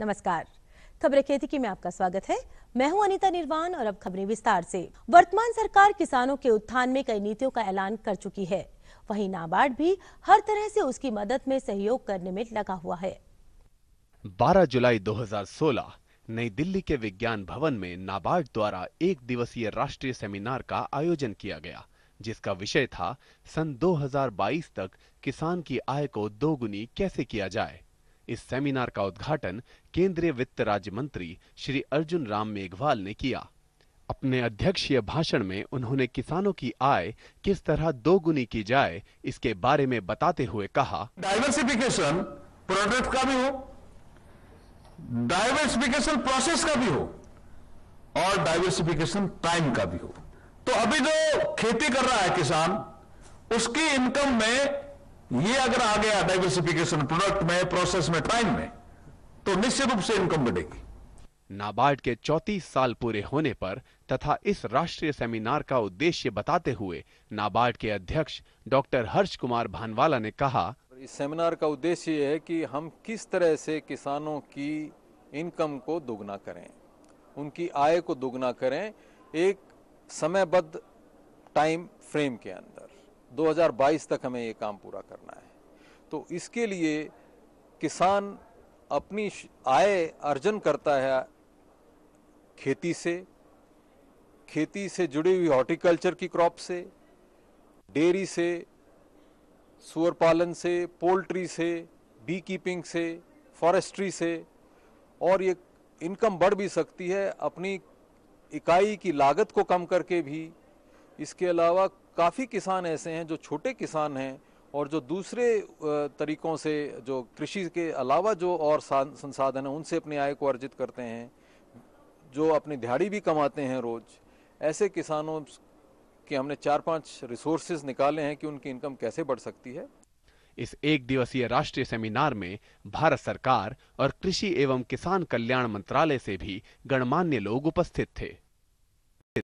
नमस्कार खबरें खेती की में आपका स्वागत है मैं हूं अनीता निर्वाण और अब खबरें विस्तार से वर्तमान सरकार किसानों के उत्थान में कई नीतियों का ऐलान कर चुकी है वहीं नाबार्ड भी हर तरह से उसकी मदद में सहयोग करने में लगा हुआ है 12 जुलाई 2016 नई दिल्ली के विज्ञान भवन में नाबार्ड द्वारा एक दिवसीय राष्ट्रीय सेमिनार का आयोजन किया गया जिसका विषय था सन 2022 तक किसान की आय को दोगुनी कैसे किया जाए इस सेमिनार का उद्घाटन केंद्रीय वित्त राज्य मंत्री श्री अर्जुन राम मेघवाल ने किया अपने अध्यक्षीय भाषण में उन्होंने किसानों की आय किस तरह दोगुनी की जाए इसके बारे में बताते हुए कहा डाइवर्सिफिकेशन प्रोडक्ट का भी हो डाइवर्सिफिकेशन प्रोसेस का भी हो और डाइवर्सिफिकेशन टाइम का भी हो तो अभी जो खेती कर रहा है किसान उसकी इनकम में ये अगर आ गया डाइवर्सिफिकेशन प्रोडक्ट में प्रोसेस में टाइम में तो निश्चित रूप से इनकम बढ़ेगी नाबार्ड के चौतीस साल पूरे होने पर तथा इस राष्ट्रीय सेमिनार का उद्देश्य बताते हुए नाबार्ड के अध्यक्ष डॉक्टर हर्ष कुमार भानवाला ने कहा इस सेमिनार का उद्देश्य ये है कि हम किस तरह से किसानों की इनकम को दोगुना करें उनकी आय को दोगुना करें एक समयबद्ध टाइम फ्रेम के अंदर 2022 तक हमें ये काम पूरा करना है तो इसके लिए किसान अपनी आय अर्जन करता है खेती से खेती से जुड़ी हुई हॉर्टिकल्चर की क्रॉप से डेयरी से सुअर पालन से पोल्ट्री से बी कीपिंग से फॉरेस्ट्री से और ये इनकम बढ़ भी सकती है अपनी इकाई की लागत को कम करके भी इसके अलावा काफ़ी किसान ऐसे हैं जो छोटे किसान हैं और जो दूसरे तरीक़ों से जो कृषि के अलावा जो और संसाधन हैं उनसे अपनी आय को अर्जित करते हैं जो अपनी दिहाड़ी भी कमाते हैं रोज़ ऐसे किसानों के हमने चार पांच रिसोर्सेज निकाले हैं कि उनकी इनकम कैसे बढ़ सकती है इस एक दिवसीय राष्ट्रीय सेमिनार में भारत सरकार और कृषि एवं किसान कल्याण मंत्रालय से भी गणमान्य लोग उपस्थित थे